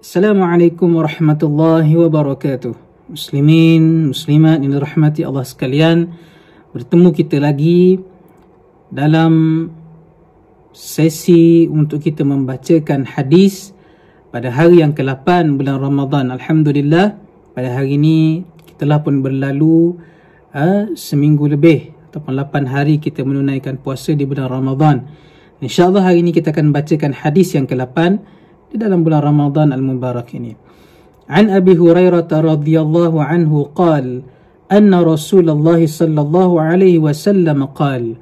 Assalamualaikum warahmatullahi wabarakatuh. Muslimin, muslimat yang rahmati Allah sekalian, bertemu kita lagi dalam sesi untuk kita membacakan hadis pada hari yang ke-8 bulan Ramadan. Alhamdulillah, pada hari ini kita telah pun berlalu ha, seminggu lebih ataupun 8 hari kita menunaikan puasa di bulan Ramadan. InsyaAllah hari ini kita akan bacakan hadis yang ke-8 di dalam bulan Ramadan al-Mubarak ini. An Abi Hurairah radhiyallahu anhu qal anna Rasulullah sallallahu alaihi wasallam qal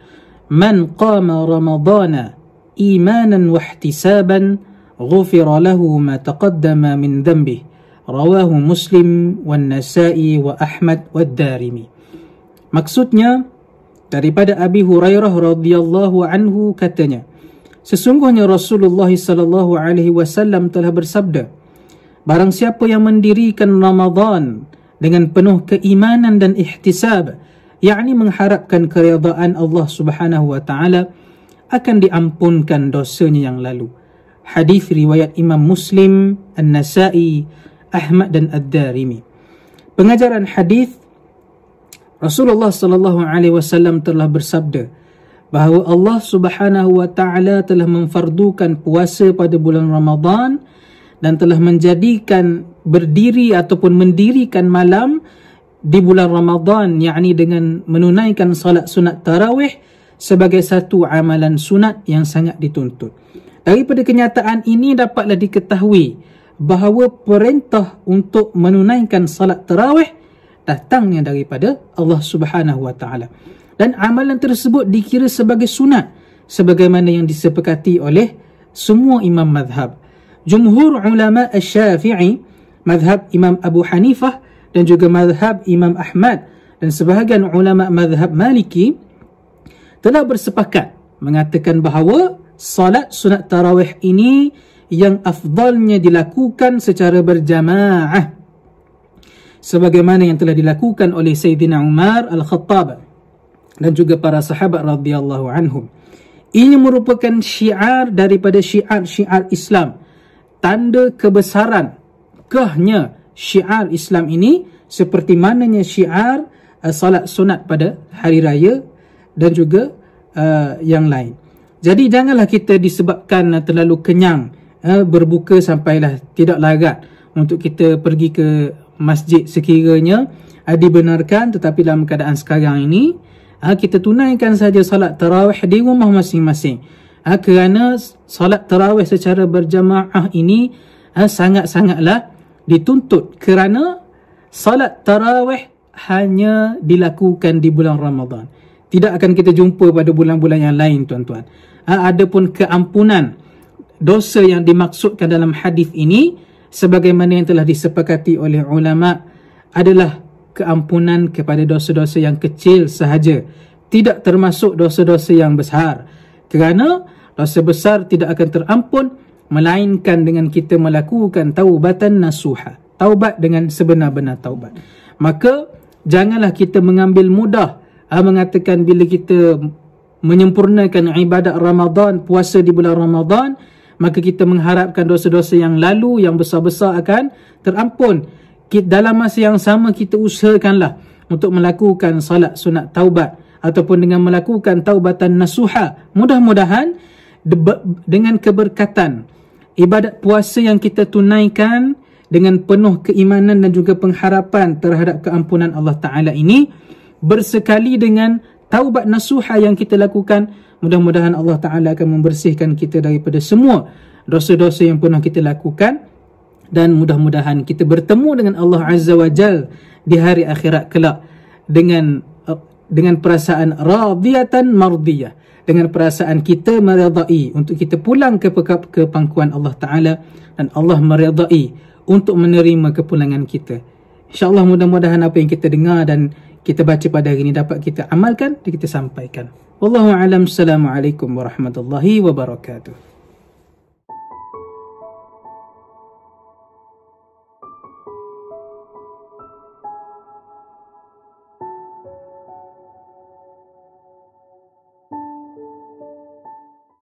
man qama Ramadana إيمانا واحتسابا غفر له ما تقدم من ذنبه رواه مسلم والنسائي وأحمد والدارمي Maksudnya daripada Abi Hurairah radhiyallahu anhu katanya Sesungguhnya Rasulullah sallallahu alaihi wasallam telah bersabda, barang siapa yang mendirikan Ramadan dengan penuh keimanan dan ihtisab, yakni mengharapkan keridaan Allah Subhanahu wa taala, akan diampunkan dosanya yang lalu. Hadis riwayat Imam Muslim, An-Nasa'i, Ahmad dan Ad-Darimi. Pengajaran hadis Rasulullah sallallahu alaihi wasallam telah bersabda, bahawa Allah Subhanahu wa taala telah memfardukan puasa pada bulan Ramadhan dan telah menjadikan berdiri ataupun mendirikan malam di bulan Ramadhan, yakni dengan menunaikan salat sunat tarawih sebagai satu amalan sunat yang sangat dituntut. Daripada kenyataan ini dapatlah diketahui bahawa perintah untuk menunaikan salat tarawih datangnya daripada Allah Subhanahu wa taala dan amalan tersebut dikira sebagai sunat sebagaimana yang disepakati oleh semua imam madhab. Jumhur ulama syafi'i, madhab imam Abu Hanifah dan juga madhab imam Ahmad dan sebahagian ulama madhab maliki telah bersepakat mengatakan bahawa salat sunat tarawih ini yang afdalnya dilakukan secara berjamaah sebagaimana yang telah dilakukan oleh Sayyidina Umar Al-Khattab dan juga para sahabat radhiyallahu anhum. Ini merupakan syiar daripada syiar-syiar Islam. Tanda kebesaran kehnya syiar Islam ini seperti mananya syiar uh, salat sunat pada hari raya dan juga uh, yang lain. Jadi janganlah kita disebabkan uh, terlalu kenyang uh, berbuka sampailah tidak lagat untuk kita pergi ke masjid sekiranya uh, dibenarkan tetapi dalam keadaan sekarang ini ha, kita tunaikan saja salat tarawih di rumah masing-masing. Ha, kerana salat tarawih secara berjamaah ini ha, sangat-sangatlah dituntut kerana salat tarawih hanya dilakukan di bulan Ramadan. Tidak akan kita jumpa pada bulan-bulan yang lain tuan-tuan. Ha, adapun keampunan dosa yang dimaksudkan dalam hadis ini sebagaimana yang telah disepakati oleh ulama adalah keampunan kepada dosa-dosa yang kecil sahaja tidak termasuk dosa-dosa yang besar kerana dosa besar tidak akan terampun melainkan dengan kita melakukan taubatan nasuhah, taubat dengan sebenar-benar taubat maka janganlah kita mengambil mudah ah, mengatakan bila kita menyempurnakan ibadat Ramadan puasa di bulan Ramadan maka kita mengharapkan dosa-dosa yang lalu yang besar-besar akan terampun dalam masa yang sama kita usahakanlah untuk melakukan salat sunat taubat ataupun dengan melakukan taubatan nasuha mudah-mudahan dengan keberkatan ibadat puasa yang kita tunaikan dengan penuh keimanan dan juga pengharapan terhadap keampunan Allah Ta'ala ini bersekali dengan taubat nasuha yang kita lakukan mudah-mudahan Allah Ta'ala akan membersihkan kita daripada semua dosa-dosa yang pernah kita lakukan dan mudah-mudahan kita bertemu dengan Allah Azza wa Jal di hari akhirat kelak dengan eh, dengan perasaan radiyatan mardiyah dengan perasaan kita meredai untuk kita pulang ke pekap ke pangkuan Allah Taala dan Allah meredai untuk menerima kepulangan kita. InsyaAllah mudah-mudahan apa yang kita dengar dan kita baca pada hari ini dapat kita amalkan dan kita sampaikan. Wallahu alam. Assalamualaikum warahmatullahi wabarakatuh.